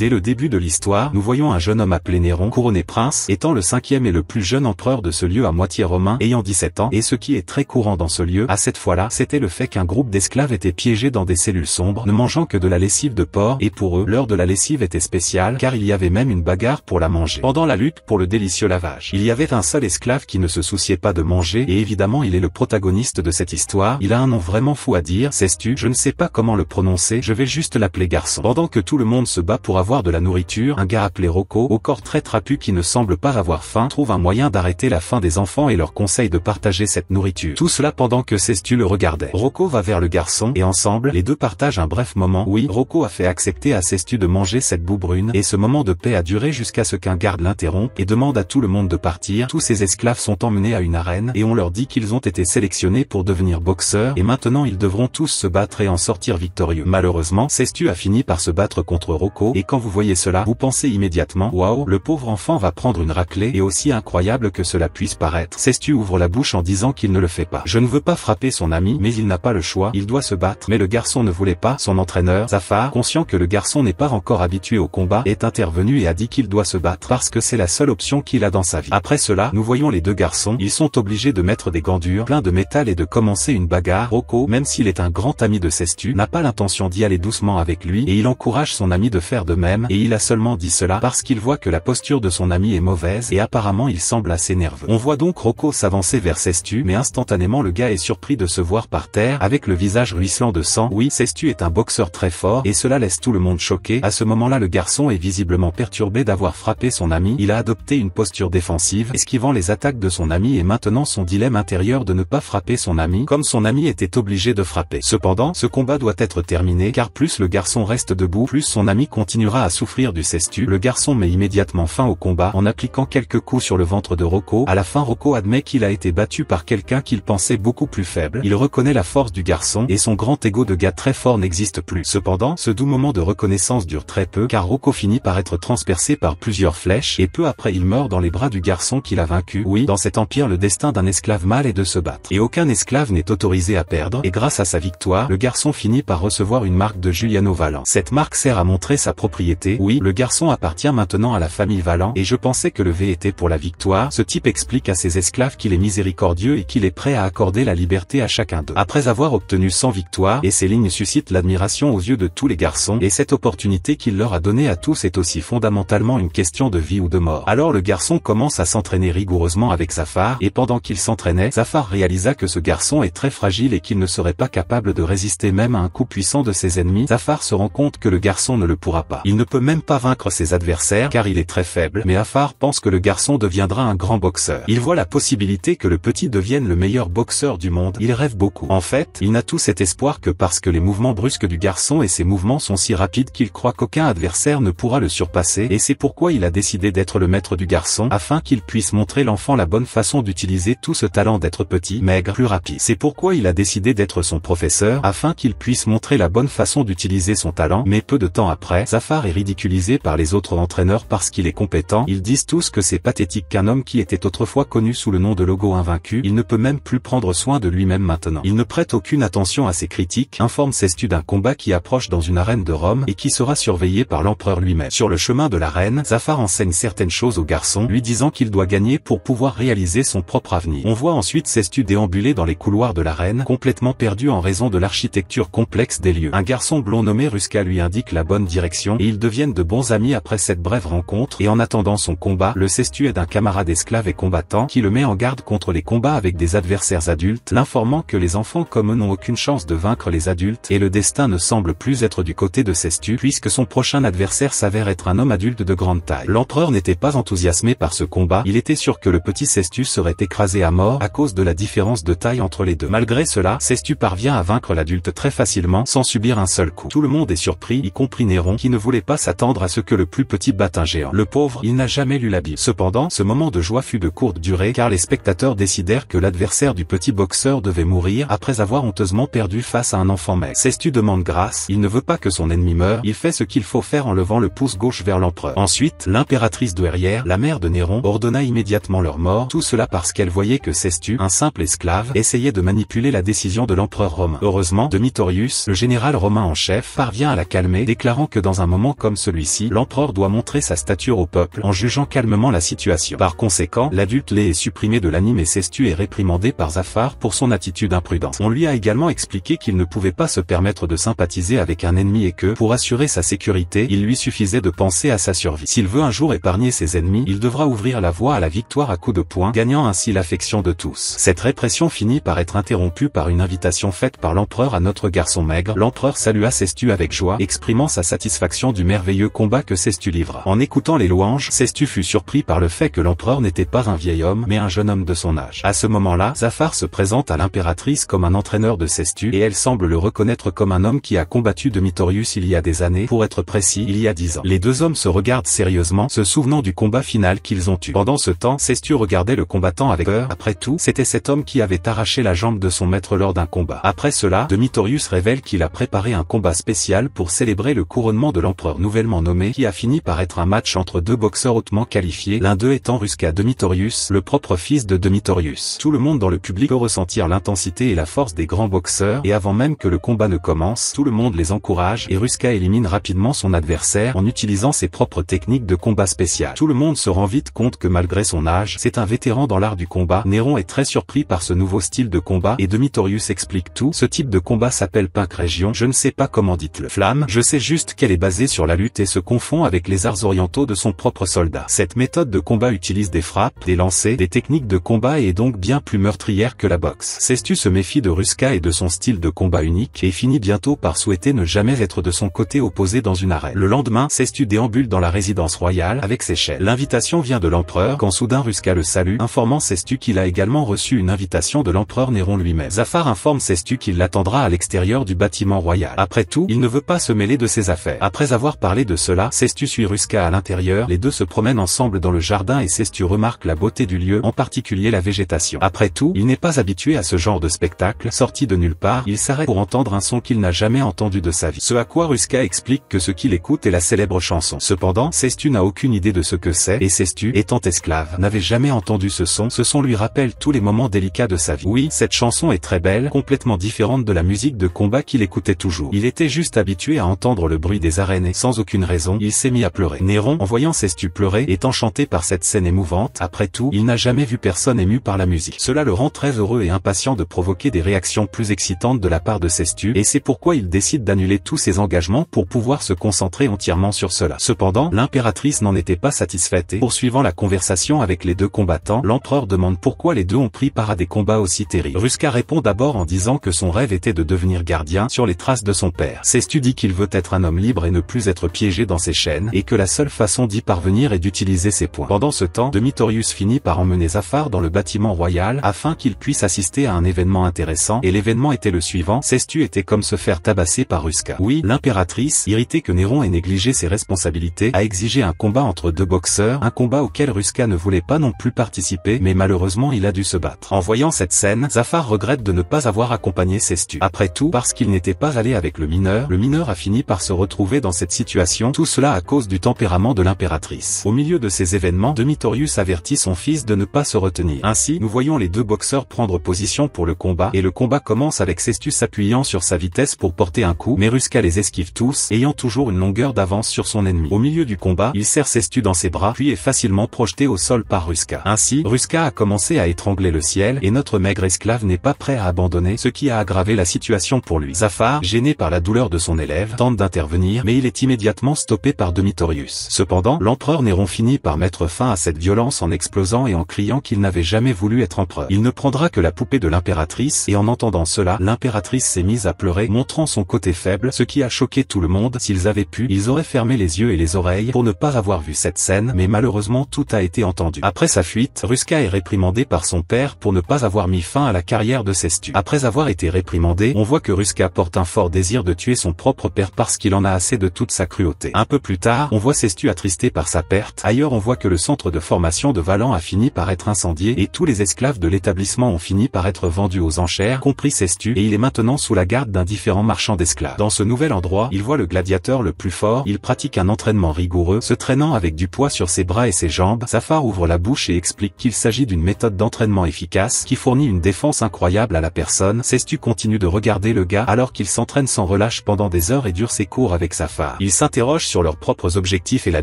Dès le début de l'histoire, nous voyons un jeune homme appelé Néron couronné prince, étant le cinquième et le plus jeune empereur de ce lieu à moitié romain, ayant 17 ans, et ce qui est très courant dans ce lieu, à cette fois-là, c'était le fait qu'un groupe d'esclaves était piégé dans des cellules sombres, ne mangeant que de la lessive de porc, et pour eux, l'heure de la lessive était spéciale, car il y avait même une bagarre pour la manger. Pendant la lutte pour le délicieux lavage, il y avait un seul esclave qui ne se souciait pas de manger, et évidemment il est le protagoniste de cette histoire, il a un nom vraiment fou à dire, c'est tu je ne sais pas comment le prononcer, je vais juste l'appeler garçon. Pendant que tout le monde se bat pour avoir avoir de la nourriture, un gars appelé Rocco au corps très trapu qui ne semble pas avoir faim trouve un moyen d'arrêter la faim des enfants et leur conseille de partager cette nourriture. Tout cela pendant que Sestu le regardait. Rocco va vers le garçon et ensemble, les deux partagent un bref moment. Oui, Rocco a fait accepter à Sestu de manger cette boue brune et ce moment de paix a duré jusqu'à ce qu'un garde l'interrompe et demande à tout le monde de partir. Tous ces esclaves sont emmenés à une arène et on leur dit qu'ils ont été sélectionnés pour devenir boxeurs et maintenant ils devront tous se battre et en sortir victorieux. Malheureusement, Sestu a fini par se battre contre Rocco et quand vous voyez cela, vous pensez immédiatement « Waouh, le pauvre enfant va prendre une raclée et aussi incroyable que cela puisse paraître ». Sestu ouvre la bouche en disant qu'il ne le fait pas. Je ne veux pas frapper son ami, mais il n'a pas le choix, il doit se battre. Mais le garçon ne voulait pas, son entraîneur, Zafar, conscient que le garçon n'est pas encore habitué au combat, est intervenu et a dit qu'il doit se battre parce que c'est la seule option qu'il a dans sa vie. Après cela, nous voyons les deux garçons, ils sont obligés de mettre des gants durs, pleins de métal et de commencer une bagarre. Roko, même s'il est un grand ami de Sestu, n'a pas l'intention d'y aller doucement avec lui et il encourage son ami de faire de même et il a seulement dit cela parce qu'il voit que la posture de son ami est mauvaise et apparemment il semble assez nerveux. On voit donc Rocco s'avancer vers Sestu mais instantanément le gars est surpris de se voir par terre avec le visage ruisselant de sang. Oui, Sestu est un boxeur très fort et cela laisse tout le monde choqué. À ce moment-là le garçon est visiblement perturbé d'avoir frappé son ami. Il a adopté une posture défensive, esquivant les attaques de son ami et maintenant son dilemme intérieur de ne pas frapper son ami comme son ami était obligé de frapper. Cependant, ce combat doit être terminé car plus le garçon reste debout, plus son ami continuera à souffrir du cestu, le garçon met immédiatement fin au combat en appliquant quelques coups sur le ventre de Rocco. À la fin, Rocco admet qu'il a été battu par quelqu'un qu'il pensait beaucoup plus faible. Il reconnaît la force du garçon et son grand ego de gars très fort n'existe plus. Cependant, ce doux moment de reconnaissance dure très peu car Rocco finit par être transpercé par plusieurs flèches et peu après il meurt dans les bras du garçon qu'il a vaincu. Oui, dans cet empire, le destin d'un esclave mâle est de se battre. Et aucun esclave n'est autorisé à perdre et grâce à sa victoire, le garçon finit par recevoir une marque de juliano Valent. Cette marque sert à montrer sa propriété oui, le garçon appartient maintenant à la famille Valant et je pensais que le V était pour la victoire. Ce type explique à ses esclaves qu'il est miséricordieux et qu'il est prêt à accorder la liberté à chacun d'eux. Après avoir obtenu 100 victoires, et ces lignes suscitent l'admiration aux yeux de tous les garçons, et cette opportunité qu'il leur a donnée à tous est aussi fondamentalement une question de vie ou de mort. Alors le garçon commence à s'entraîner rigoureusement avec Zafar, et pendant qu'il s'entraînait, Zafar réalisa que ce garçon est très fragile et qu'il ne serait pas capable de résister même à un coup puissant de ses ennemis. Zafar se rend compte que le garçon ne le pourra pas. Il ne peut même pas vaincre ses adversaires car il est très faible mais Afar pense que le garçon deviendra un grand boxeur. Il voit la possibilité que le petit devienne le meilleur boxeur du monde. Il rêve beaucoup. En fait, il n'a tout cet espoir que parce que les mouvements brusques du garçon et ses mouvements sont si rapides qu'il croit qu'aucun adversaire ne pourra le surpasser et c'est pourquoi il a décidé d'être le maître du garçon afin qu'il puisse montrer l'enfant la bonne façon d'utiliser tout ce talent d'être petit, maigre, plus rapide. C'est pourquoi il a décidé d'être son professeur afin qu'il puisse montrer la bonne façon d'utiliser son talent mais peu de temps après, Zafar est ridiculisé par les autres entraîneurs parce qu'il est compétent, ils disent tous que c'est pathétique qu'un homme qui était autrefois connu sous le nom de logo invaincu, il ne peut même plus prendre soin de lui-même maintenant. Il ne prête aucune attention à ses critiques, informe Sestu d'un combat qui approche dans une arène de Rome et qui sera surveillé par l'empereur lui-même. Sur le chemin de l'arène, Zafar enseigne certaines choses au garçon, lui disant qu'il doit gagner pour pouvoir réaliser son propre avenir. On voit ensuite Sestu déambuler dans les couloirs de l'arène, complètement perdu en raison de l'architecture complexe des lieux. Un garçon blond nommé Ruska lui indique la bonne direction et il deviennent de bons amis après cette brève rencontre et en attendant son combat, le Sestu est d'un camarade esclave et combattant qui le met en garde contre les combats avec des adversaires adultes, l'informant que les enfants comme eux n'ont aucune chance de vaincre les adultes et le destin ne semble plus être du côté de Sestu puisque son prochain adversaire s'avère être un homme adulte de grande taille. L'empereur n'était pas enthousiasmé par ce combat, il était sûr que le petit Sestu serait écrasé à mort à cause de la différence de taille entre les deux. Malgré cela, Sestu parvient à vaincre l'adulte très facilement sans subir un seul coup. Tout le monde est surpris, y compris Néron qui ne voulait pas s'attendre à ce que le plus petit batte un géant. Le pauvre, il n'a jamais lu la Bible. Cependant, ce moment de joie fut de courte durée car les spectateurs décidèrent que l'adversaire du petit boxeur devait mourir après avoir honteusement perdu face à un enfant mec. Sestu demande grâce, il ne veut pas que son ennemi meure, il fait ce qu'il faut faire en levant le pouce gauche vers l'empereur. Ensuite, l'impératrice douairière, la mère de Néron, ordonna immédiatement leur mort, tout cela parce qu'elle voyait que Sestu, un simple esclave, essayait de manipuler la décision de l'empereur romain. Heureusement, Domitorius, le général romain en chef, parvient à la calmer, déclarant que dans un moment comme celui-ci, l'empereur doit montrer sa stature au peuple en jugeant calmement la situation. Par conséquent, l'adulte Lé est supprimé de l'anime et Sestu est réprimandé par Zafar pour son attitude imprudente. On lui a également expliqué qu'il ne pouvait pas se permettre de sympathiser avec un ennemi et que, pour assurer sa sécurité, il lui suffisait de penser à sa survie. S'il veut un jour épargner ses ennemis, il devra ouvrir la voie à la victoire à coups de poing, gagnant ainsi l'affection de tous. Cette répression finit par être interrompue par une invitation faite par l'empereur à notre garçon maigre. L'empereur salua Sestu avec joie, exprimant sa satisfaction du merveilleux combat que Cestu livra. En écoutant les louanges, Cestu fut surpris par le fait que l'empereur n'était pas un vieil homme mais un jeune homme de son âge. À ce moment-là, Zafar se présente à l'impératrice comme un entraîneur de Cestu et elle semble le reconnaître comme un homme qui a combattu Demitorius il y a des années, pour être précis, il y a dix ans. Les deux hommes se regardent sérieusement, se souvenant du combat final qu'ils ont eu. Pendant ce temps, Cestu regardait le combattant avec peur. Après tout, c'était cet homme qui avait arraché la jambe de son maître lors d'un combat. Après cela, Demitorius révèle qu'il a préparé un combat spécial pour célébrer le couronnement de l'empereur nouvellement nommé qui a fini par être un match entre deux boxeurs hautement qualifiés, l'un d'eux étant Ruska Demitorius, le propre fils de Demitorius. Tout le monde dans le public peut ressentir l'intensité et la force des grands boxeurs, et avant même que le combat ne commence, tout le monde les encourage, et Ruska élimine rapidement son adversaire en utilisant ses propres techniques de combat spécial. Tout le monde se rend vite compte que malgré son âge, c'est un vétéran dans l'art du combat. Néron est très surpris par ce nouveau style de combat, et Demitorius explique tout, ce type de combat s'appelle Pink Région, je ne sais pas comment dites-le. Flamme, je sais juste qu'elle est basée sur sur la lutte et se confond avec les arts orientaux de son propre soldat. Cette méthode de combat utilise des frappes, des lancers, des techniques de combat et est donc bien plus meurtrière que la boxe. Sestu se méfie de Ruska et de son style de combat unique et finit bientôt par souhaiter ne jamais être de son côté opposé dans une arène. Le lendemain, Sestu déambule dans la résidence royale avec ses chefs. L'invitation vient de l'empereur quand soudain Ruska le salue, informant Sestu qu'il a également reçu une invitation de l'empereur Néron lui-même. Zafar informe Sestu qu'il l'attendra à l'extérieur du bâtiment royal. Après tout, il ne veut pas se mêler de ses affaires. Après avoir avoir parlé de cela, Cestus suit Ruska à l'intérieur, les deux se promènent ensemble dans le jardin et Cestus remarque la beauté du lieu, en particulier la végétation. Après tout, il n'est pas habitué à ce genre de spectacle, sorti de nulle part, il s'arrête pour entendre un son qu'il n'a jamais entendu de sa vie. Ce à quoi Ruska explique que ce qu'il écoute est la célèbre chanson. Cependant, Cestu n'a aucune idée de ce que c'est, et cestu étant esclave, n'avait jamais entendu ce son, ce son lui rappelle tous les moments délicats de sa vie. Oui, cette chanson est très belle, complètement différente de la musique de combat qu'il écoutait toujours. Il était juste habitué à entendre le bruit des arènes sans aucune raison, il s'est mis à pleurer. Néron, en voyant Sestu pleurer, est enchanté par cette scène émouvante. Après tout, il n'a jamais vu personne ému par la musique. Cela le rend très heureux et impatient de provoquer des réactions plus excitantes de la part de Sestu, et c'est pourquoi il décide d'annuler tous ses engagements pour pouvoir se concentrer entièrement sur cela. Cependant, l'impératrice n'en était pas satisfaite et, poursuivant la conversation avec les deux combattants, l'empereur demande pourquoi les deux ont pris part à des combats aussi terribles. Ruska répond d'abord en disant que son rêve était de devenir gardien sur les traces de son père. Sestu dit qu'il veut être un homme libre et ne plus être piégé dans ses chaînes et que la seule façon d'y parvenir est d'utiliser ses points. Pendant ce temps, Demitorius finit par emmener Zafar dans le bâtiment royal afin qu'il puisse assister à un événement intéressant et l'événement était le suivant, Sestu était comme se faire tabasser par Ruska. Oui, l'impératrice, irritée que Néron ait négligé ses responsabilités, a exigé un combat entre deux boxeurs, un combat auquel Ruska ne voulait pas non plus participer mais malheureusement il a dû se battre. En voyant cette scène, Zafar regrette de ne pas avoir accompagné Sestu. Après tout, parce qu'il n'était pas allé avec le mineur, le mineur a fini par se retrouver dans ses situation, tout cela à cause du tempérament de l'impératrice. Au milieu de ces événements, Demitorius avertit son fils de ne pas se retenir. Ainsi, nous voyons les deux boxeurs prendre position pour le combat, et le combat commence avec Sestus s'appuyant sur sa vitesse pour porter un coup, mais ruska les esquive tous, ayant toujours une longueur d'avance sur son ennemi. Au milieu du combat, il serre Sestu dans ses bras, puis est facilement projeté au sol par ruska Ainsi, ruska a commencé à étrangler le ciel, et notre maigre esclave n'est pas prêt à abandonner, ce qui a aggravé la situation pour lui. Zafar, gêné par la douleur de son élève, tente d'intervenir, mais il est immédiatement stoppé par Domitorius. Cependant, l'empereur Néron finit par mettre fin à cette violence en explosant et en criant qu'il n'avait jamais voulu être empereur. Il ne prendra que la poupée de l'impératrice et en entendant cela, l'impératrice s'est mise à pleurer, montrant son côté faible, ce qui a choqué tout le monde. S'ils avaient pu, ils auraient fermé les yeux et les oreilles pour ne pas avoir vu cette scène, mais malheureusement tout a été entendu. Après sa fuite, Ruska est réprimandé par son père pour ne pas avoir mis fin à la carrière de Sestu. Après avoir été réprimandé, on voit que Ruska porte un fort désir de tuer son propre père parce qu'il en a assez de tout sa cruauté. Un peu plus tard, on voit Sestu attristé par sa perte. Ailleurs on voit que le centre de formation de Valan a fini par être incendié et tous les esclaves de l'établissement ont fini par être vendus aux enchères, compris Sestu, et il est maintenant sous la garde d'un différent marchand d'esclaves. Dans ce nouvel endroit, il voit le gladiateur le plus fort, il pratique un entraînement rigoureux, se traînant avec du poids sur ses bras et ses jambes. Safar ouvre la bouche et explique qu'il s'agit d'une méthode d'entraînement efficace qui fournit une défense incroyable à la personne. Sestu continue de regarder le gars alors qu'il s'entraîne sans relâche pendant des heures et dure ses cours avec Safar. Ils s'interrogent sur leurs propres objectifs et la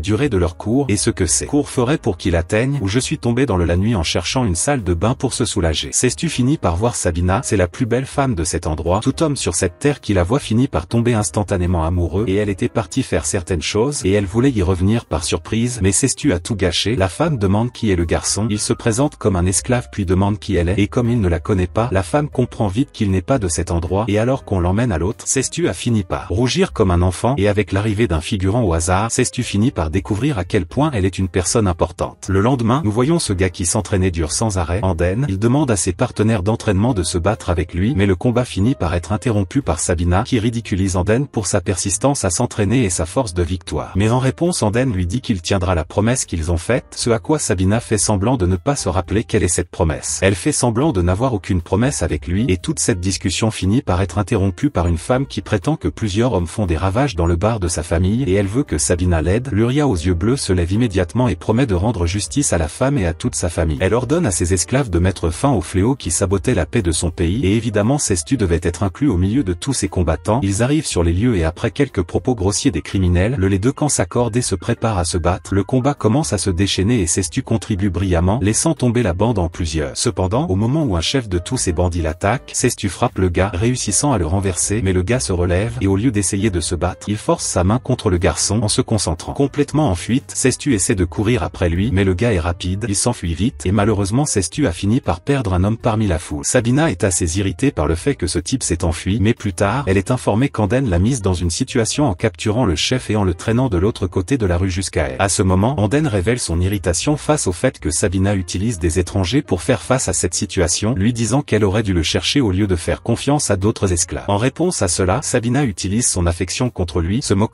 durée de leur cours et ce que ces cours feraient pour qu'ils atteignent où je suis tombé dans le la nuit en cherchant une salle de bain pour se soulager. Sestu finit par voir Sabina, c'est la plus belle femme de cet endroit. Tout homme sur cette terre qui la voit finit par tomber instantanément amoureux et elle était partie faire certaines choses et elle voulait y revenir par surprise mais Sestu a tout gâché. La femme demande qui est le garçon, il se présente comme un esclave puis demande qui elle est et comme il ne la connaît pas, la femme comprend vite qu'il n'est pas de cet endroit et alors qu'on l'emmène à l'autre, Sestu a fini par rougir comme un enfant et avec la arrivée d'un figurant au hasard, Sestu finit par découvrir à quel point elle est une personne importante. Le lendemain, nous voyons ce gars qui s'entraînait dur sans arrêt, Anden, il demande à ses partenaires d'entraînement de se battre avec lui, mais le combat finit par être interrompu par Sabina, qui ridiculise Anden pour sa persistance à s'entraîner et sa force de victoire. Mais en réponse, Anden lui dit qu'il tiendra la promesse qu'ils ont faite, ce à quoi Sabina fait semblant de ne pas se rappeler quelle est cette promesse. Elle fait semblant de n'avoir aucune promesse avec lui, et toute cette discussion finit par être interrompue par une femme qui prétend que plusieurs hommes font des ravages dans le bar de sa famille et elle veut que Sabina l'aide. Luria aux yeux bleus se lève immédiatement et promet de rendre justice à la femme et à toute sa famille. Elle ordonne à ses esclaves de mettre fin au fléau qui sabotait la paix de son pays et évidemment Sestu devait être inclus au milieu de tous ces combattants. Ils arrivent sur les lieux et après quelques propos grossiers des criminels, le les deux camps s'accordent et se préparent à se battre. Le combat commence à se déchaîner et Sestu contribue brillamment, laissant tomber la bande en plusieurs. Cependant, au moment où un chef de tous ces bandits l'attaque, Sestu frappe le gars, réussissant à le renverser, mais le gars se relève et au lieu d'essayer de se battre, il force sa main contre le garçon en se concentrant. Complètement en fuite, Sestu essaie de courir après lui, mais le gars est rapide, il s'enfuit vite, et malheureusement Sestu a fini par perdre un homme parmi la foule. Sabina est assez irritée par le fait que ce type s'est enfui, mais plus tard, elle est informée qu'Anden l'a mise dans une situation en capturant le chef et en le traînant de l'autre côté de la rue jusqu'à elle. À ce moment, Anden révèle son irritation face au fait que Sabina utilise des étrangers pour faire face à cette situation, lui disant qu'elle aurait dû le chercher au lieu de faire confiance à d'autres esclaves. En réponse à cela, Sabina utilise son affection contre lui, se moquant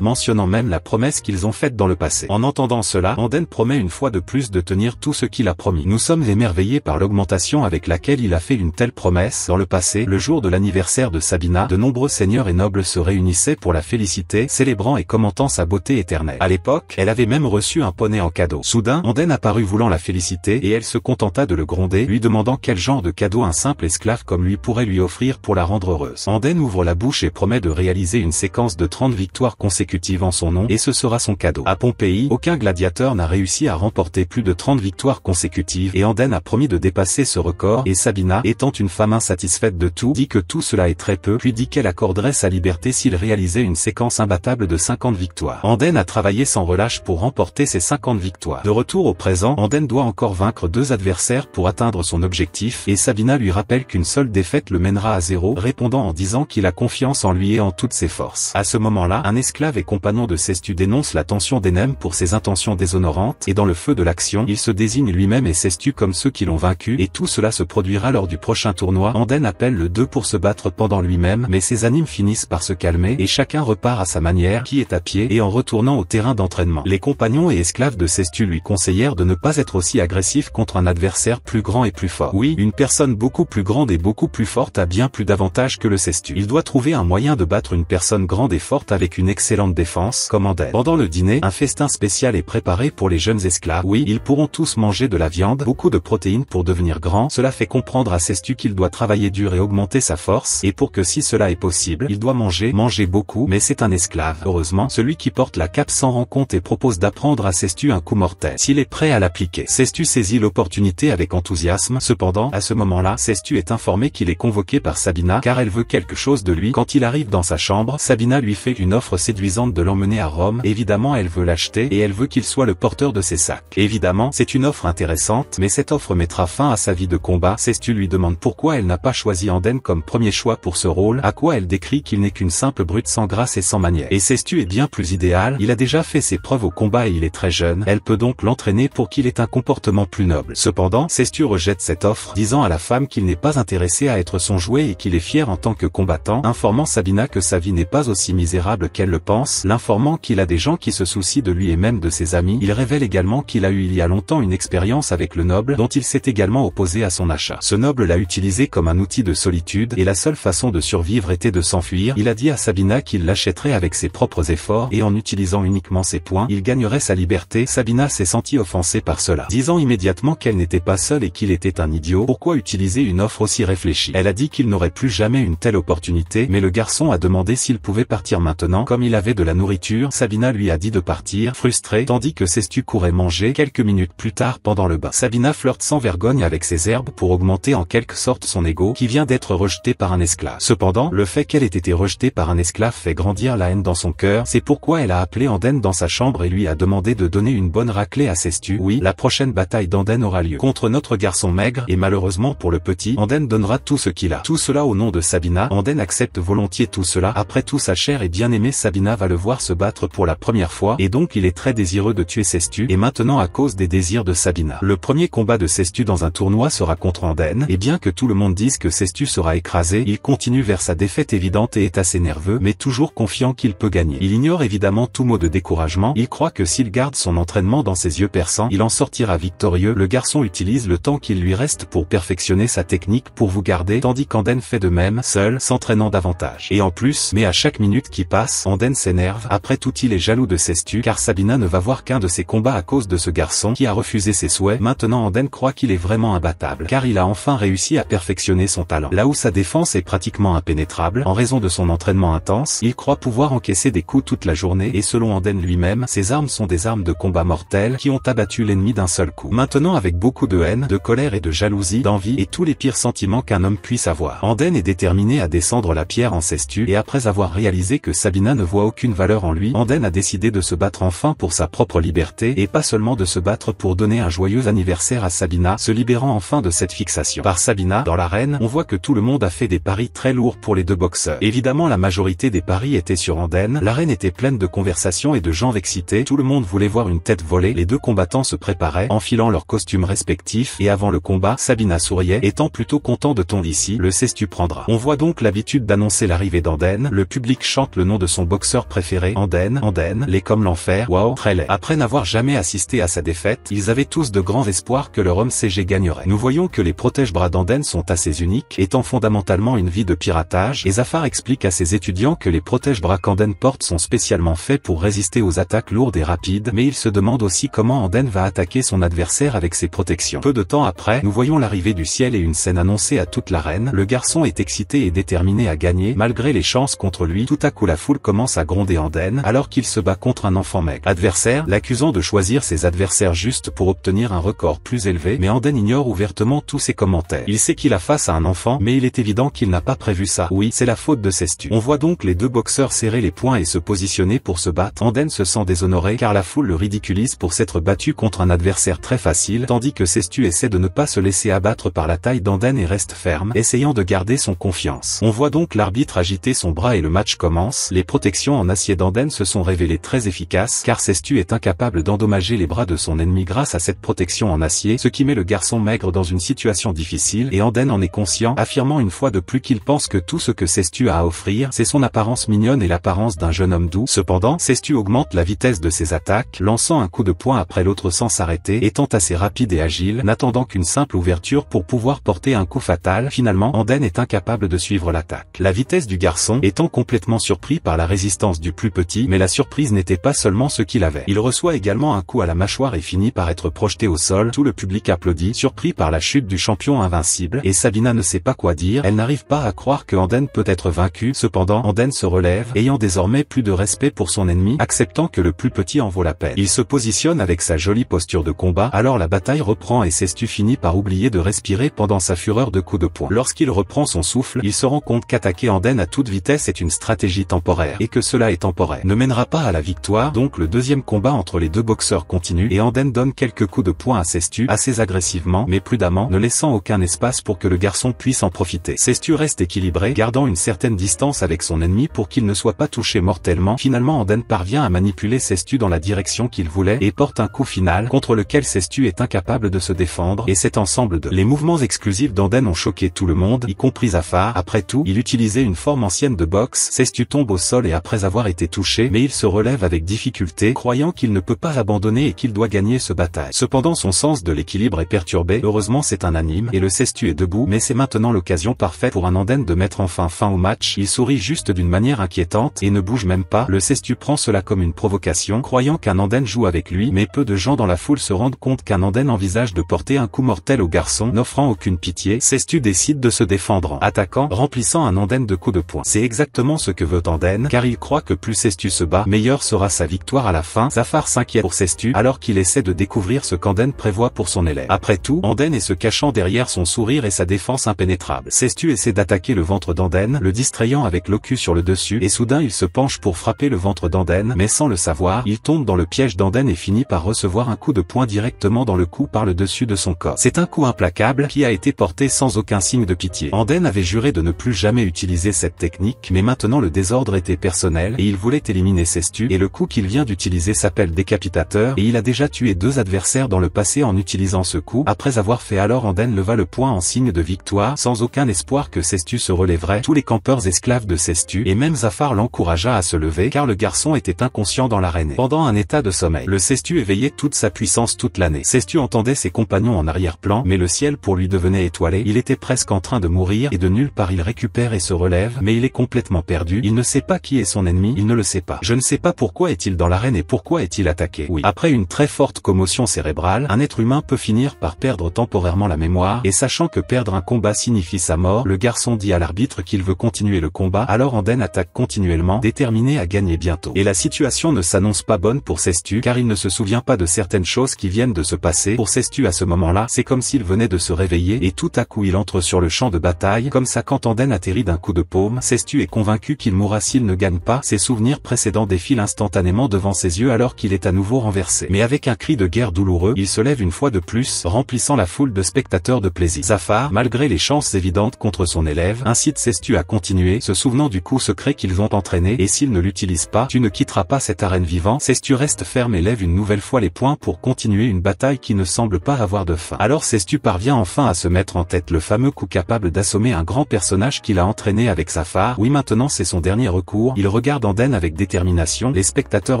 mentionnant même la promesse qu'ils ont faite dans le passé. En entendant cela, Anden promet une fois de plus de tenir tout ce qu'il a promis. Nous sommes émerveillés par l'augmentation avec laquelle il a fait une telle promesse. Dans le passé, le jour de l'anniversaire de Sabina, de nombreux seigneurs et nobles se réunissaient pour la féliciter, célébrant et commentant sa beauté éternelle. À l'époque, elle avait même reçu un poney en cadeau. Soudain, Anden apparut voulant la féliciter et elle se contenta de le gronder, lui demandant quel genre de cadeau un simple esclave comme lui pourrait lui offrir pour la rendre heureuse. Anden ouvre la bouche et promet de réaliser une séquence de 30 victoires consécutives en son nom et ce sera son cadeau. À Pompéi, aucun gladiateur n'a réussi à remporter plus de 30 victoires consécutives et Anden a promis de dépasser ce record et Sabina, étant une femme insatisfaite de tout, dit que tout cela est très peu, puis dit qu'elle accorderait sa liberté s'il réalisait une séquence imbattable de 50 victoires. Anden a travaillé sans relâche pour remporter ses 50 victoires. De retour au présent, Anden doit encore vaincre deux adversaires pour atteindre son objectif et Sabina lui rappelle qu'une seule défaite le mènera à zéro, répondant en disant qu'il a confiance en lui et en toutes ses forces. À ce moment-là, un esclave et compagnon de Sestu dénonce la tension d'Enem pour ses intentions déshonorantes et dans le feu de l'action, il se désigne lui-même et Sestu comme ceux qui l'ont vaincu et tout cela se produira lors du prochain tournoi. Anden appelle le 2 pour se battre pendant lui-même mais ses animes finissent par se calmer et chacun repart à sa manière qui est à pied et en retournant au terrain d'entraînement. Les compagnons et esclaves de Sestu lui conseillèrent de ne pas être aussi agressif contre un adversaire plus grand et plus fort. Oui, une personne beaucoup plus grande et beaucoup plus forte a bien plus d'avantages que le Sestu. Il doit trouver un moyen de battre une personne grande et forte avec avec une excellente défense commandait. Pendant le dîner, un festin spécial est préparé pour les jeunes esclaves. Oui, ils pourront tous manger de la viande, beaucoup de protéines pour devenir grands. Cela fait comprendre à Sestu qu'il doit travailler dur et augmenter sa force, et pour que si cela est possible, il doit manger, manger beaucoup, mais c'est un esclave. Heureusement, celui qui porte la cape s'en rend compte et propose d'apprendre à Sestu un coup mortel. S'il est prêt à l'appliquer, Sestu saisit l'opportunité avec enthousiasme. Cependant, à ce moment-là, Sestu est informé qu'il est convoqué par Sabina car elle veut quelque chose de lui. Quand il arrive dans sa chambre, Sabina lui fait une offre séduisante de l'emmener à Rome, évidemment elle veut l'acheter et elle veut qu'il soit le porteur de ses sacs. Évidemment, c'est une offre intéressante, mais cette offre mettra fin à sa vie de combat. Cestu lui demande pourquoi elle n'a pas choisi Anden comme premier choix pour ce rôle, à quoi elle décrit qu'il n'est qu'une simple brute sans grâce et sans manière. Et Cestu est bien plus idéal, il a déjà fait ses preuves au combat et il est très jeune, elle peut donc l'entraîner pour qu'il ait un comportement plus noble. Cependant, Cestu rejette cette offre, disant à la femme qu'il n'est pas intéressé à être son jouet et qu'il est fier en tant que combattant, informant Sabina que sa vie n'est pas aussi misérable lequel le pense l'informant qu'il a des gens qui se soucient de lui et même de ses amis. Il révèle également qu'il a eu il y a longtemps une expérience avec le noble dont il s'est également opposé à son achat. Ce noble l'a utilisé comme un outil de solitude et la seule façon de survivre était de s'enfuir. Il a dit à Sabina qu'il l'achèterait avec ses propres efforts et en utilisant uniquement ses points, il gagnerait sa liberté. Sabina s'est sentie offensée par cela, disant immédiatement qu'elle n'était pas seule et qu'il était un idiot. Pourquoi utiliser une offre aussi réfléchie Elle a dit qu'il n'aurait plus jamais une telle opportunité, mais le garçon a demandé s'il pouvait partir maintenant comme il avait de la nourriture, Sabina lui a dit de partir, frustré, tandis que Sestu courait manger quelques minutes plus tard pendant le bain. Sabina flirte sans vergogne avec ses herbes pour augmenter en quelque sorte son ego qui vient d'être rejeté par un esclave. Cependant, le fait qu'elle ait été rejetée par un esclave fait grandir la haine dans son cœur, c'est pourquoi elle a appelé Anden dans sa chambre et lui a demandé de donner une bonne raclée à Sestu. Oui, la prochaine bataille d'Anden aura lieu contre notre garçon maigre et malheureusement pour le petit, Anden donnera tout ce qu'il a. Tout cela au nom de Sabina, Anden accepte volontiers tout cela, après tout sa chair est bien aimée Sabina va le voir se battre pour la première fois et donc il est très désireux de tuer Sestu et maintenant à cause des désirs de Sabina. Le premier combat de Sestu dans un tournoi sera contre Anden et bien que tout le monde dise que Sestu sera écrasé, il continue vers sa défaite évidente et est assez nerveux mais toujours confiant qu'il peut gagner. Il ignore évidemment tout mot de découragement, il croit que s'il garde son entraînement dans ses yeux perçants, il en sortira victorieux. Le garçon utilise le temps qu'il lui reste pour perfectionner sa technique pour vous garder tandis qu'Anden fait de même, seul, s'entraînant davantage. Et en plus, mais à chaque minute qui passe, Anden s'énerve. Après tout il est jaloux de Sestu car Sabina ne va voir qu'un de ses combats à cause de ce garçon qui a refusé ses souhaits. Maintenant Anden croit qu'il est vraiment imbattable car il a enfin réussi à perfectionner son talent. Là où sa défense est pratiquement impénétrable, en raison de son entraînement intense, il croit pouvoir encaisser des coups toute la journée et selon Anden lui-même, ses armes sont des armes de combat mortelles qui ont abattu l'ennemi d'un seul coup. Maintenant avec beaucoup de haine, de colère et de jalousie, d'envie et tous les pires sentiments qu'un homme puisse avoir. Anden est déterminé à descendre la pierre en Sestu et après avoir réalisé que Sabina ne voit aucune valeur en lui, Anden a décidé de se battre enfin pour sa propre liberté et pas seulement de se battre pour donner un joyeux anniversaire à Sabina, se libérant enfin de cette fixation. Par Sabina, dans l'arène, on voit que tout le monde a fait des paris très lourds pour les deux boxeurs. Évidemment la majorité des paris étaient sur Anden, l'arène était pleine de conversations et de gens excités, tout le monde voulait voir une tête volée, les deux combattants se préparaient, enfilant leurs costumes respectifs, et avant le combat, Sabina souriait, étant plutôt content de ton ici, le sais-tu prendras. On voit donc l'habitude d'annoncer l'arrivée d'Anden, le public chante le nom de son boxeur préféré, Anden, Anden, les comme l'enfer, waouh, très laid. Après n'avoir jamais assisté à sa défaite, ils avaient tous de grands espoirs que leur homme CG gagnerait. Nous voyons que les protège-bras d'Anden sont assez uniques, étant fondamentalement une vie de piratage, et Zafar explique à ses étudiants que les protège-bras qu'Anden porte sont spécialement faits pour résister aux attaques lourdes et rapides, mais il se demande aussi comment Anden va attaquer son adversaire avec ses protections. Peu de temps après, nous voyons l'arrivée du ciel et une scène annoncée à toute l'arène, le garçon est excité et déterminé à gagner, malgré les chances contre lui, tout à coup la foule commence à gronder en alors qu'il se bat contre un enfant mec. Adversaire, l'accusant de choisir ses adversaires juste pour obtenir un record plus élevé, mais Anden ignore ouvertement tous ses commentaires. Il sait qu'il a face à un enfant, mais il est évident qu'il n'a pas prévu ça. Oui, c'est la faute de Sestu. On voit donc les deux boxeurs serrer les poings et se positionner pour se battre. Anden se sent déshonoré car la foule le ridiculise pour s'être battu contre un adversaire très facile, tandis que Sestu essaie de ne pas se laisser abattre par la taille d'Anden et reste ferme, essayant de garder son confiance. On voit donc l'arbitre agiter son bras et le match commence. Les les protections en acier d'Anden se sont révélées très efficaces car Sestu est incapable d'endommager les bras de son ennemi grâce à cette protection en acier, ce qui met le garçon maigre dans une situation difficile et Anden en est conscient, affirmant une fois de plus qu'il pense que tout ce que Sestu a à offrir, c'est son apparence mignonne et l'apparence d'un jeune homme doux. Cependant, Sestu augmente la vitesse de ses attaques, lançant un coup de poing après l'autre sans s'arrêter, étant assez rapide et agile, n'attendant qu'une simple ouverture pour pouvoir porter un coup fatal. Finalement, Anden est incapable de suivre l'attaque. La vitesse du garçon étant complètement surpris par la résistance du plus petit mais la surprise n'était pas seulement ce qu'il avait. Il reçoit également un coup à la mâchoire et finit par être projeté au sol. Tout le public applaudit, surpris par la chute du champion invincible, et Sabina ne sait pas quoi dire, elle n'arrive pas à croire que Anden peut être vaincu, cependant Anden se relève, ayant désormais plus de respect pour son ennemi, acceptant que le plus petit en vaut la peine. Il se positionne avec sa jolie posture de combat, alors la bataille reprend et Sestu finit par oublier de respirer pendant sa fureur de coups de poing. Lorsqu'il reprend son souffle, il se rend compte qu'attaquer Anden à toute vitesse est une stratégie temporaire et que cela est temporaire ne mènera pas à la victoire donc le deuxième combat entre les deux boxeurs continue et Anden donne quelques coups de poing à Sestu assez agressivement mais prudemment ne laissant aucun espace pour que le garçon puisse en profiter. Sestu reste équilibré gardant une certaine distance avec son ennemi pour qu'il ne soit pas touché mortellement. Finalement Anden parvient à manipuler Sestu dans la direction qu'il voulait et porte un coup final contre lequel Sestu est incapable de se défendre et cet ensemble de les mouvements exclusifs d'Anden ont choqué tout le monde y compris Zafar. Après tout il utilisait une forme ancienne de boxe. Sestu tombe au sol et après avoir été touché mais il se relève avec difficulté croyant qu'il ne peut pas abandonner et qu'il doit gagner ce bataille. Cependant son sens de l'équilibre est perturbé, heureusement c'est un anime et le Sestu est debout mais c'est maintenant l'occasion parfaite pour un Anden de mettre enfin fin au match, il sourit juste d'une manière inquiétante et ne bouge même pas, le Sestu prend cela comme une provocation croyant qu'un Anden joue avec lui mais peu de gens dans la foule se rendent compte qu'un Anden envisage de porter un coup mortel au garçon n'offrant aucune pitié, Sestu décide de se défendre en attaquant, remplissant un Anden de coups de poing. C'est exactement ce que veut Anden, car il croit que plus Sestu se bat, meilleur sera sa victoire à la fin. Zafar s'inquiète pour Sestu alors qu'il essaie de découvrir ce qu'Anden prévoit pour son élève. Après tout, Anden est se cachant derrière son sourire et sa défense impénétrable. Sestu essaie d'attaquer le ventre d'Anden, le distrayant avec l'ocu sur le dessus et soudain il se penche pour frapper le ventre d'Anden, mais sans le savoir, il tombe dans le piège d'Anden et finit par recevoir un coup de poing directement dans le cou par le dessus de son corps. C'est un coup implacable qui a été porté sans aucun signe de pitié. Anden avait juré de ne plus jamais utiliser cette technique, mais maintenant le désordre était personnel et il voulait éliminer Sestu et le coup qu'il vient d'utiliser s'appelle décapitateur et il a déjà tué deux adversaires dans le passé en utilisant ce coup. Après avoir fait alors Anden leva le poing en signe de victoire sans aucun espoir que Sestu se relèverait. Tous les campeurs esclaves de Sestu et même Zafar l'encouragea à se lever car le garçon était inconscient dans l'arène. Pendant un état de sommeil, le Sestu éveillait toute sa puissance toute l'année. Sestu entendait ses compagnons en arrière-plan mais le ciel pour lui devenait étoilé. Il était presque en train de mourir et de nulle part il récupère et se relève mais il est complètement perdu. Il ne sait pas qui est son ennemi, il ne le sait pas. Je ne sais pas pourquoi est-il dans l'arène et pourquoi est-il attaqué. Oui. Après une très forte commotion cérébrale, un être humain peut finir par perdre temporairement la mémoire, et sachant que perdre un combat signifie sa mort, le garçon dit à l'arbitre qu'il veut continuer le combat, alors Anden attaque continuellement, déterminé à gagner bientôt. Et la situation ne s'annonce pas bonne pour Sestu, car il ne se souvient pas de certaines choses qui viennent de se passer. Pour Sestu à ce moment-là, c'est comme s'il venait de se réveiller, et tout à coup il entre sur le champ de bataille, comme ça quand Anden atterrit d'un coup de paume, Sestu est convaincu qu'il mourra si ne gagne pas, ses souvenirs précédents défilent instantanément devant ses yeux alors qu'il est à nouveau renversé. Mais avec un cri de guerre douloureux, il se lève une fois de plus, remplissant la foule de spectateurs de plaisir. Zafar, malgré les chances évidentes contre son élève, incite Sestu à continuer, se souvenant du coup secret qu'ils ont entraîné, et s'il ne l'utilise pas, tu ne quitteras pas cette arène vivant. Sestu reste ferme et lève une nouvelle fois les poings pour continuer une bataille qui ne semble pas avoir de fin. Alors Sestu parvient enfin à se mettre en tête le fameux coup capable d'assommer un grand personnage qu'il a entraîné avec Zafar. Oui maintenant c'est son dernier recours il regarde Anden avec détermination, les spectateurs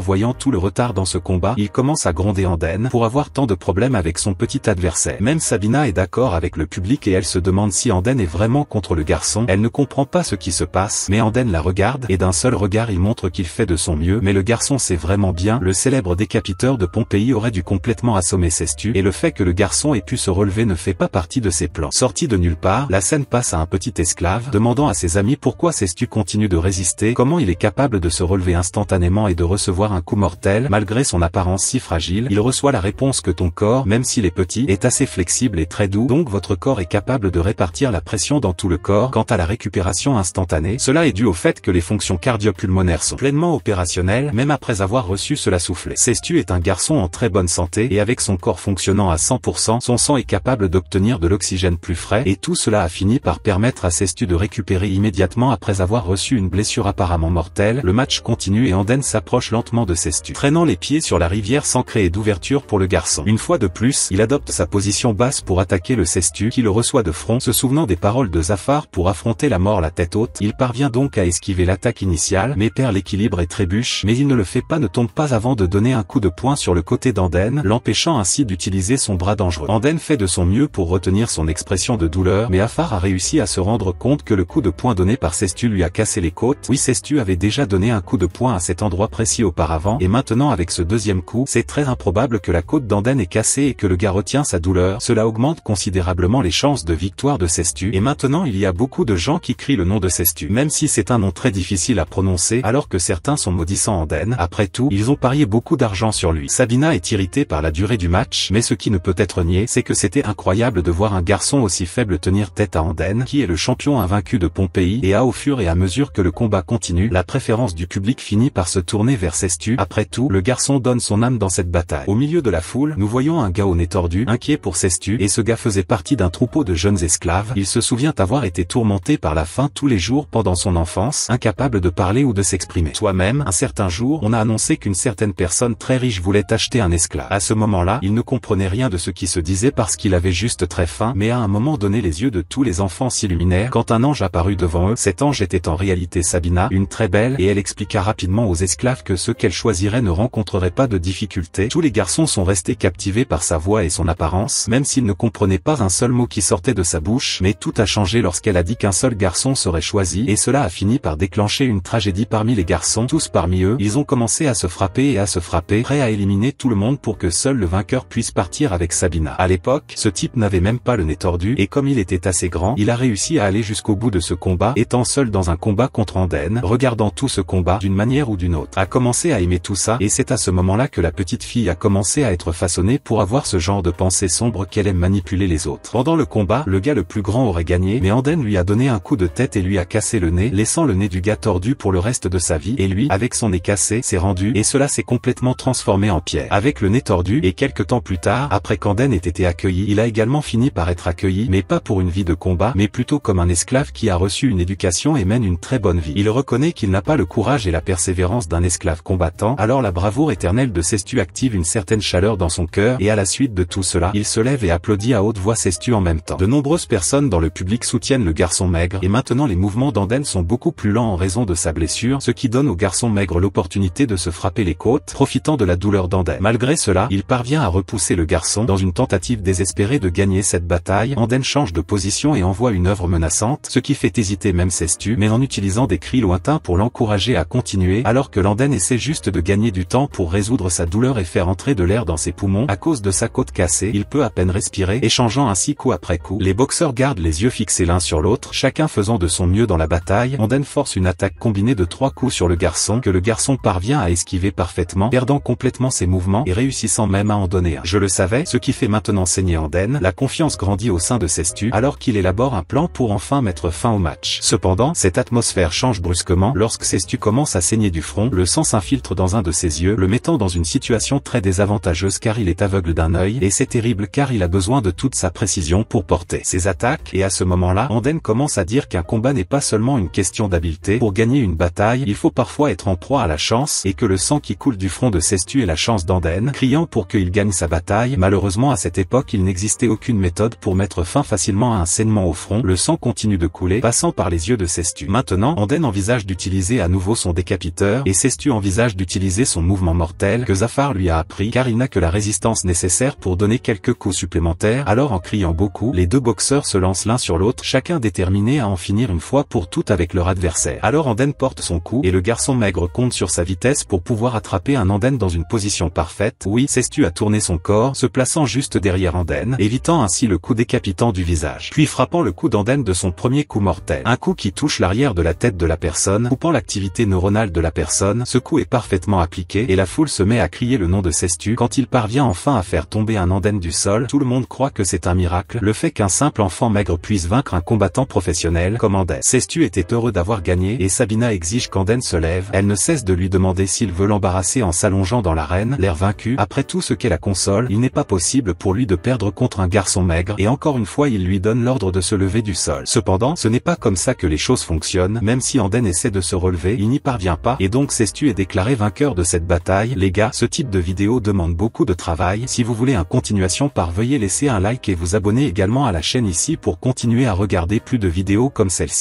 voyant tout le retard dans ce combat, il commence à gronder Anden pour avoir tant de problèmes avec son petit adversaire. Même Sabina est d'accord avec le public et elle se demande si Anden est vraiment contre le garçon, elle ne comprend pas ce qui se passe, mais Anden la regarde, et d'un seul regard il montre qu'il fait de son mieux, mais le garçon sait vraiment bien, le célèbre décapiteur de Pompéi aurait dû complètement assommer Sestu, et le fait que le garçon ait pu se relever ne fait pas partie de ses plans. Sorti de nulle part, la scène passe à un petit esclave, demandant à ses amis pourquoi Sestu continue de résister, comment il est capable de se relever instantanément et de recevoir un coup mortel malgré son apparence si fragile, il reçoit la réponse que ton corps, même s'il est petit, est assez flexible et très doux, donc votre corps est capable de répartir la pression dans tout le corps. Quant à la récupération instantanée, cela est dû au fait que les fonctions cardio-pulmonaires sont pleinement opérationnelles, même après avoir reçu cela soufflé. Sestu est un garçon en très bonne santé et avec son corps fonctionnant à 100%, son sang est capable d'obtenir de l'oxygène plus frais et tout cela a fini par permettre à Sestu de récupérer immédiatement après avoir reçu une blessure apparente mortel, le match continue et Anden s'approche lentement de Sestu, traînant les pieds sur la rivière sans créer d'ouverture pour le garçon. Une fois de plus, il adopte sa position basse pour attaquer le Sestu qui le reçoit de front, se souvenant des paroles de Zafar pour affronter la mort la tête haute. Il parvient donc à esquiver l'attaque initiale, mais perd l'équilibre et trébuche, mais il ne le fait pas ne tombe pas avant de donner un coup de poing sur le côté d'Anden, l'empêchant ainsi d'utiliser son bras dangereux. Anden fait de son mieux pour retenir son expression de douleur, mais Afar a réussi à se rendre compte que le coup de poing donné par Cestu lui a cassé les côtes. Oui, Stu avait déjà donné un coup de poing à cet endroit précis auparavant et maintenant avec ce deuxième coup, c'est très improbable que la côte d'Andenne est cassée et que le gars retient sa douleur, cela augmente considérablement les chances de victoire de Sestu et maintenant il y a beaucoup de gens qui crient le nom de Sestu, même si c'est un nom très difficile à prononcer alors que certains sont maudissants Anden, après tout, ils ont parié beaucoup d'argent sur lui. Sabina est irritée par la durée du match, mais ce qui ne peut être nié, c'est que c'était incroyable de voir un garçon aussi faible tenir tête à Andenne, qui est le champion invaincu de Pompéi, et a au fur et à mesure que le combat continue, la préférence du public finit par se tourner vers Sestu. Après tout, le garçon donne son âme dans cette bataille. Au milieu de la foule, nous voyons un gars au nez tordu, inquiet pour Sestu, et ce gars faisait partie d'un troupeau de jeunes esclaves. Il se souvient avoir été tourmenté par la faim tous les jours pendant son enfance, incapable de parler ou de s'exprimer. Toi-même, un certain jour, on a annoncé qu'une certaine personne très riche voulait acheter un esclave. À ce moment-là, il ne comprenait rien de ce qui se disait parce qu'il avait juste très faim, mais à un moment donné les yeux de tous les enfants s'illuminèrent quand un ange apparut devant eux. Cet ange était en réalité Sabina, une très belle et elle expliqua rapidement aux esclaves que ceux qu'elle choisirait ne rencontreraient pas de difficultés. Tous les garçons sont restés captivés par sa voix et son apparence, même s'ils ne comprenaient pas un seul mot qui sortait de sa bouche, mais tout a changé lorsqu'elle a dit qu'un seul garçon serait choisi, et cela a fini par déclencher une tragédie parmi les garçons, tous parmi eux, ils ont commencé à se frapper et à se frapper, prêts à éliminer tout le monde pour que seul le vainqueur puisse partir avec Sabina. À l'époque, ce type n'avait même pas le nez tordu, et comme il était assez grand, il a réussi à aller jusqu'au bout de ce combat, étant seul dans un combat contre Anden, regardant tout ce combat d'une manière ou d'une autre, a commencé à aimer tout ça et c'est à ce moment-là que la petite fille a commencé à être façonnée pour avoir ce genre de pensée sombre qu'elle aime manipuler les autres. Pendant le combat, le gars le plus grand aurait gagné, mais Anden lui a donné un coup de tête et lui a cassé le nez, laissant le nez du gars tordu pour le reste de sa vie, et lui, avec son nez cassé, s'est rendu, et cela s'est complètement transformé en pierre. Avec le nez tordu, et quelques temps plus tard, après qu'Anden ait été accueilli, il a également fini par être accueilli, mais pas pour une vie de combat, mais plutôt comme un esclave qui a reçu une éducation et mène une très bonne vie. Il reconnaît qu'il n'a pas le courage et la persévérance d'un esclave combattant, alors la bravoure éternelle de Sestu active une certaine chaleur dans son cœur, et à la suite de tout cela, il se lève et applaudit à haute voix Sestu en même temps. De nombreuses personnes dans le public soutiennent le garçon maigre, et maintenant les mouvements d'Anden sont beaucoup plus lents en raison de sa blessure, ce qui donne au garçon maigre l'opportunité de se frapper les côtes, profitant de la douleur d'Anden. Malgré cela, il parvient à repousser le garçon dans une tentative désespérée de gagner cette bataille, Anden change de position et envoie une œuvre menaçante, ce qui fait hésiter même Sestu, mais en utilisant des cris lointains pour l'encourager à continuer alors que Landen essaie juste de gagner du temps pour résoudre sa douleur et faire entrer de l'air dans ses poumons à cause de sa côte cassée, il peut à peine respirer, échangeant ainsi coup après coup. Les boxeurs gardent les yeux fixés l'un sur l'autre, chacun faisant de son mieux dans la bataille. Landen force une attaque combinée de trois coups sur le garçon que le garçon parvient à esquiver parfaitement, perdant complètement ses mouvements et réussissant même à en donner un. Je le savais, ce qui fait maintenant saigner Landen, la confiance grandit au sein de Sestu alors qu'il élabore un plan pour enfin mettre fin au match. Cependant, cette atmosphère change brusquement lorsque Sestu commence à saigner du front, le sang s'infiltre dans un de ses yeux, le mettant dans une situation très désavantageuse car il est aveugle d'un œil, et c'est terrible car il a besoin de toute sa précision pour porter ses attaques, et à ce moment-là, Anden commence à dire qu'un combat n'est pas seulement une question d'habileté, pour gagner une bataille, il faut parfois être en proie à la chance, et que le sang qui coule du front de Sestu est la chance d'Anden, criant pour qu'il gagne sa bataille, malheureusement à cette époque il n'existait aucune méthode pour mettre fin facilement à un saignement au front, le sang continue de couler, passant par les yeux de Sestu. Maintenant, Anden envisage d'utiliser à nouveau son décapiteur et Sestu envisage d'utiliser son mouvement mortel que Zafar lui a appris car il n'a que la résistance nécessaire pour donner quelques coups supplémentaires. Alors en criant beaucoup, les deux boxeurs se lancent l'un sur l'autre, chacun déterminé à en finir une fois pour toutes avec leur adversaire. Alors Anden porte son coup et le garçon maigre compte sur sa vitesse pour pouvoir attraper un Anden dans une position parfaite. Oui, Sestu a tourné son corps, se plaçant juste derrière Anden, évitant ainsi le coup décapitant du visage, puis frappant le coup d'Anden de son premier coup mortel. Un coup qui touche l'arrière de la tête de la personne coupant l'activité neuronale de la personne, ce coup est parfaitement appliqué et la foule se met à crier le nom de Sestu. Quand il parvient enfin à faire tomber un Anden du sol, tout le monde croit que c'est un miracle. Le fait qu'un simple enfant maigre puisse vaincre un combattant professionnel, Comme Anden. Sestu était heureux d'avoir gagné et Sabina exige qu'Anden se lève. Elle ne cesse de lui demander s'il veut l'embarrasser en s'allongeant dans l'arène, l'air vaincu. Après tout ce qu'est la console, il n'est pas possible pour lui de perdre contre un garçon maigre et encore une fois il lui donne l'ordre de se lever du sol. Cependant, ce n'est pas comme ça que les choses fonctionnent, même si Anden est de se relever, il n'y parvient pas, et donc tu est déclaré vainqueur de cette bataille. Les gars, ce type de vidéo demande beaucoup de travail, si vous voulez un continuation par veuillez laisser un like et vous abonner également à la chaîne ici pour continuer à regarder plus de vidéos comme celle-ci.